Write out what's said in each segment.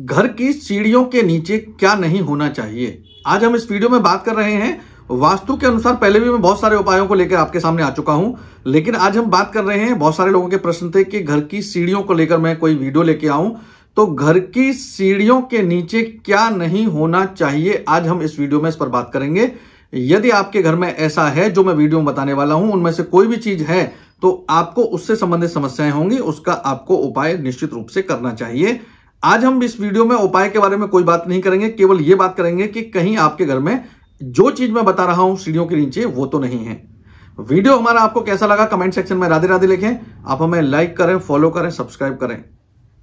घर की सीढ़ियों के नीचे क्या नहीं होना चाहिए आज हम इस वीडियो में बात कर रहे हैं वास्तु के अनुसार पहले भी मैं बहुत सारे उपायों को लेकर आपके सामने आ चुका हूं लेकिन आज हम बात कर रहे हैं बहुत सारे लोगों के प्रश्न थे कि घर की सीढ़ियों को लेकर मैं कोई वीडियो लेके आऊं तो घर की सीढ़ियों के नीचे क्या नहीं होना चाहिए आज हम इस वीडियो में इस पर बात करेंगे यदि आपके घर में ऐसा है जो मैं वीडियो में बताने वाला हूं उनमें से कोई भी चीज है तो आपको उससे संबंधित समस्याएं होंगी उसका आपको उपाय निश्चित रूप से करना चाहिए आज हम इस वीडियो में उपाय के बारे में कोई बात नहीं करेंगे केवल ये बात करेंगे कि कहीं आपके घर में जो चीज मैं बता रहा हूं सीढ़ियों के नीचे वो तो नहीं है वीडियो हमारा आपको कैसा लगा कमेंट सेक्शन में राधे राधे लिखें आप हमें लाइक करें फॉलो करें सब्सक्राइब करें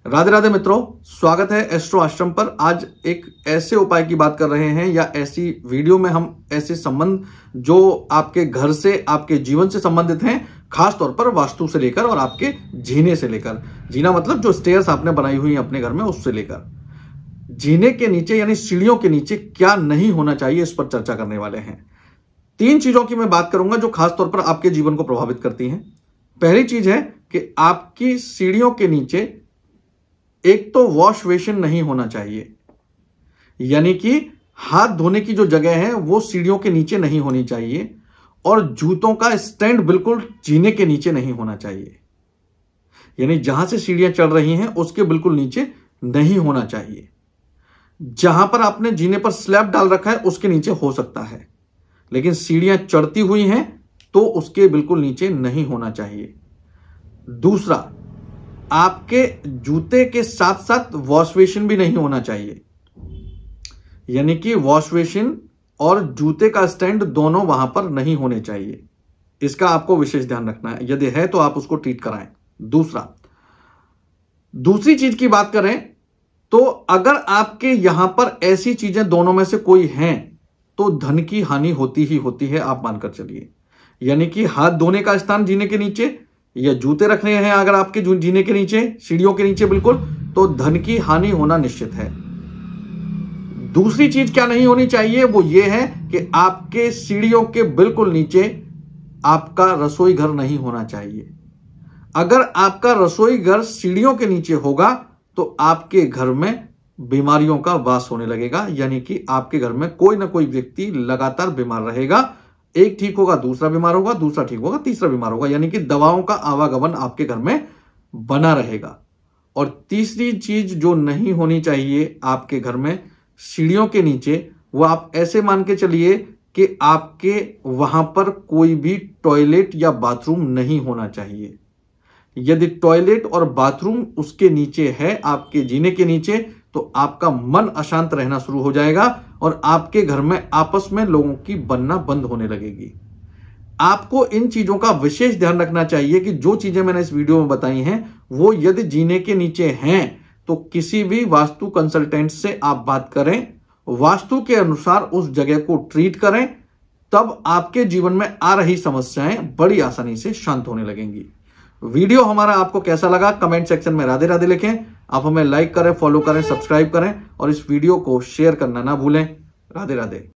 राधे राधे मित्रों स्वागत है एस्ट्रो आश्रम पर आज एक ऐसे उपाय की बात कर रहे हैं या ऐसी वीडियो में हम ऐसे संबंध जो आपके घर से आपके जीवन से संबंधित हैं खास तौर पर वास्तु से लेकर और आपके जीने से लेकर जीना मतलब जो स्टेयर्स आपने बनाई हुई है अपने घर में उससे लेकर जीने के नीचे यानी सीढ़ियों के नीचे क्या नहीं होना चाहिए इस पर चर्चा करने वाले हैं तीन चीजों की मैं बात करूंगा जो खासतौर पर आपके जीवन को प्रभावित करती हैं पहली चीज है कि आपकी सीढ़ियों के नीचे एक तो वॉश बेसिन नहीं होना चाहिए यानी कि हाथ धोने की जो जगह है वो सीढ़ियों के नीचे नहीं होनी चाहिए और जूतों का स्टैंड बिल्कुल जीने के नीचे नहीं होना चाहिए यानी जहां से सीढ़ियां चढ़ रही हैं उसके बिल्कुल नीचे नहीं होना चाहिए जहां पर आपने जीने पर स्लैब डाल रखा है उसके नीचे हो सकता है लेकिन सीढ़ियां चढ़ती हुई हैं तो उसके बिल्कुल नीचे नहीं होना चाहिए दूसरा आपके जूते के साथ साथ वॉश बेसिन भी नहीं होना चाहिए यानी कि वॉश बेसिन और जूते का स्टैंड दोनों वहां पर नहीं होने चाहिए इसका आपको विशेष ध्यान रखना है यदि है तो आप उसको ट्रीट कराएं दूसरा दूसरी चीज की बात करें तो अगर आपके यहां पर ऐसी चीजें दोनों में से कोई हैं तो धन की हानि होती ही होती है आप मानकर चलिए यानी कि हाथ धोने का स्थान जीने के नीचे या जूते रखने हैं अगर आपके जीने के नीचे सीढ़ियों के नीचे बिल्कुल तो धन की हानि होना निश्चित है दूसरी चीज क्या नहीं होनी चाहिए वो ये है कि आपके सीढ़ियों के बिल्कुल नीचे आपका रसोई घर नहीं होना चाहिए अगर आपका रसोई घर सीढ़ियों के नीचे होगा तो आपके घर में बीमारियों का वास होने लगेगा यानी कि आपके घर में कोई ना कोई व्यक्ति लगातार बीमार रहेगा एक ठीक होगा दूसरा बीमार होगा दूसरा ठीक होगा तीसरा बीमार होगा यानी कि दवाओं का आवागमन आपके घर में बना रहेगा और तीसरी चीज जो नहीं होनी चाहिए आपके घर में सीढ़ियों के नीचे वो आप ऐसे मान के चलिए कि आपके वहां पर कोई भी टॉयलेट या बाथरूम नहीं होना चाहिए यदि टॉयलेट और बाथरूम उसके नीचे है आपके जीने के नीचे तो आपका मन अशांत रहना शुरू हो जाएगा और आपके घर में आपस में लोगों की बनना बंद होने लगेगी आपको इन चीजों का विशेष ध्यान रखना चाहिए कि जो चीजें मैंने इस वीडियो में बताई हैं वो यदि जीने के नीचे हैं तो किसी भी वास्तु कंसल्टेंट से आप बात करें वास्तु के अनुसार उस जगह को ट्रीट करें तब आपके जीवन में आ रही समस्याएं बड़ी आसानी से शांत होने लगेंगी वीडियो हमारा आपको कैसा लगा कमेंट सेक्शन में राधे राधे लिखें आप हमें लाइक करें फॉलो करें सब्सक्राइब करें और इस वीडियो को शेयर करना ना भूलें राधे राधे